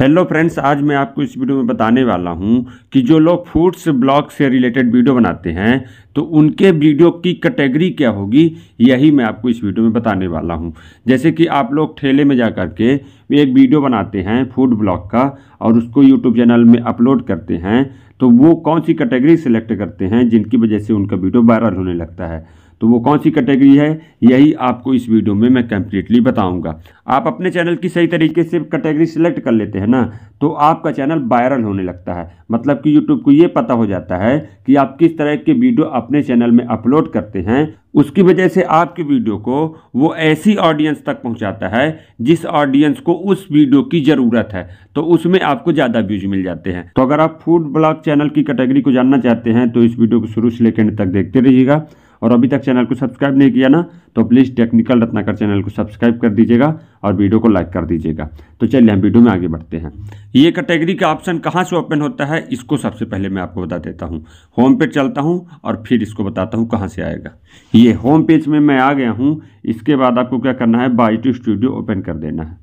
hello friends आज मैं आपको इस वीडियो में बताने वाला हूं कि जो लोग फूड्स ब्लॉग से रिलेटेड वीडियो बनाते हैं तो उनके वीडियो की कैटेगरी क्या होगी यही मैं आपको इस वीडियो में बताने वाला हूं जैसे कि आप लोग ठेले में जा कर के एक वीडियो बनाते हैं फूड ब्लॉग का और उसको यूट्यूब चैनल में अपलोड करते हैं तो वो कौन सी कैटेगरी सेलेक्ट करते हैं जिनकी वजह से उनका वीडियो वायरल होने लगता है तो वो कौन सी कैटेगरी है यही आपको इस वीडियो में मैं कंप्लीटली बताऊंगा आप अपने चैनल की सही तरीके से कैटेगरी सिलेक्ट कर लेते हैं ना तो आपका चैनल वायरल होने लगता है मतलब कि यूट्यूब को ये पता हो जाता है कि आप किस तरह के वीडियो अपने चैनल में अपलोड करते हैं उसकी वजह से आपकी वीडियो को वो ऐसी ऑडियंस तक पहुंचाता है जिस ऑडियंस को उस वीडियो की ज़रूरत है तो उसमें आपको ज़्यादा व्यूज मिल जाते हैं तो अगर आप फूड ब्लॉग चैनल की कैटेगरी को जानना चाहते हैं तो इस वीडियो को शुरू से लेकर तक देखते रहिएगा और अभी तक चैनल को सब्सक्राइब नहीं किया ना तो प्लीज़ टेक्निकल रत्नाकर चैनल को सब्सक्राइब कर दीजिएगा और वीडियो को लाइक कर दीजिएगा तो चलिए हम वीडियो में आगे बढ़ते हैं ये कैटेगरी का ऑप्शन कहाँ से ओपन होता है इसको सबसे पहले मैं आपको बता देता हूँ होम पेज चलता हूँ और फिर इसको बताता हूँ कहाँ से आएगा ये होम पेज में मैं आ गया हूँ इसके बाद आपको क्या करना है बाइटू स्टूडियो ओपन कर देना है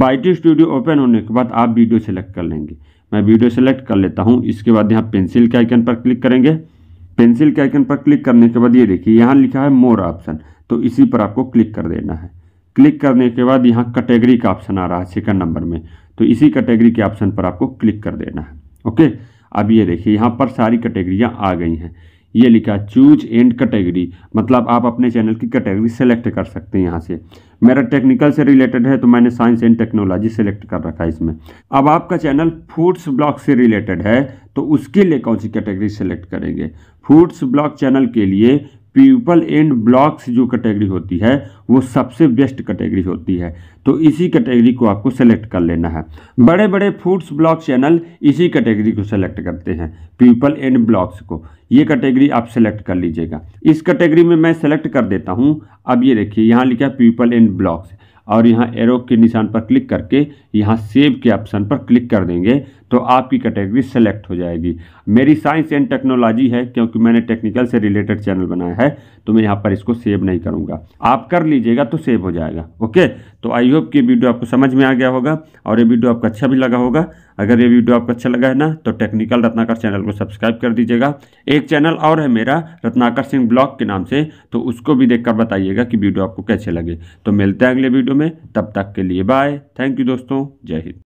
बाइटू स्टूडियो ओपन होने के बाद आप वीडियो सेलेक्ट कर लेंगे मैं वीडियो सेलेक्ट कर लेता हूँ इसके बाद यहाँ पेंसिल के आइकन पर क्लिक करेंगे पेंसिल के आइकन पर क्लिक करने के बाद ये देखिए यहाँ लिखा है मोर ऑप्शन तो इसी पर आपको क्लिक कर देना है क्लिक करने के बाद यहाँ कैटेगरी का ऑप्शन आ रहा है सेकंड नंबर में तो इसी कैटेगरी के ऑप्शन पर आपको क्लिक कर देना है ओके अब ये देखिए यहाँ पर सारी कैटेगरियाँ आ गई हैं ये लिखा चूज एंड कैटेगरी मतलब आप अपने चैनल की कैटेगरी सेलेक्ट कर सकते हैं यहाँ से मेरा टेक्निकल से रिलेटेड है तो मैंने साइंस एंड टेक्नोलॉजी सेलेक्ट कर रखा है इसमें अब आपका चैनल फूड्स ब्लॉग से रिलेटेड है तो उसके लिए कौन सी कैटेगरी सेलेक्ट करेंगे फूड्स ब्लॉग चैनल के लिए पीपल एंड ब्लॉक्स जो कैटेगरी होती है वो सबसे बेस्ट कैटेगरी होती है तो इसी कैटेगरी को आपको सेलेक्ट कर लेना है बड़े बड़े फूड्स ब्लॉक चैनल इसी कैटेगरी को सेलेक्ट करते हैं पीपल एंड ब्लॉक्स को ये कैटेगरी आप सेलेक्ट कर लीजिएगा इस कैटेगरी में मैं सेलेक्ट कर देता हूँ अब ये देखिए यहाँ लिखा पीपल एंड ब्लॉक्स और यहाँ एरो के निशान पर क्लिक करके यहाँ सेव के ऑप्शन पर क्लिक कर देंगे तो आपकी कैटेगरी सेलेक्ट हो जाएगी मेरी साइंस एंड टेक्नोलॉजी है क्योंकि मैंने टेक्निकल से रिलेटेड चैनल बनाया है तो मैं यहाँ पर इसको सेव नहीं करूँगा आप कर लीजिएगा तो सेव हो जाएगा ओके तो आई होप कि वीडियो आपको समझ में आ गया होगा और ये वीडियो आपको अच्छा भी लगा होगा अगर ये वीडियो आपको अच्छा लगा है ना तो टेक्निकल रत्नाकर चैनल को सब्सक्राइब कर दीजिएगा एक चैनल और है मेरा रत्नाकर सिंह ब्लॉग के नाम से तो उसको भी देख बताइएगा कि वीडियो आपको कैसे लगे तो मिलते हैं अगले वीडियो में तब तक के लिए बाय थैंक यू दोस्तों जय हिंद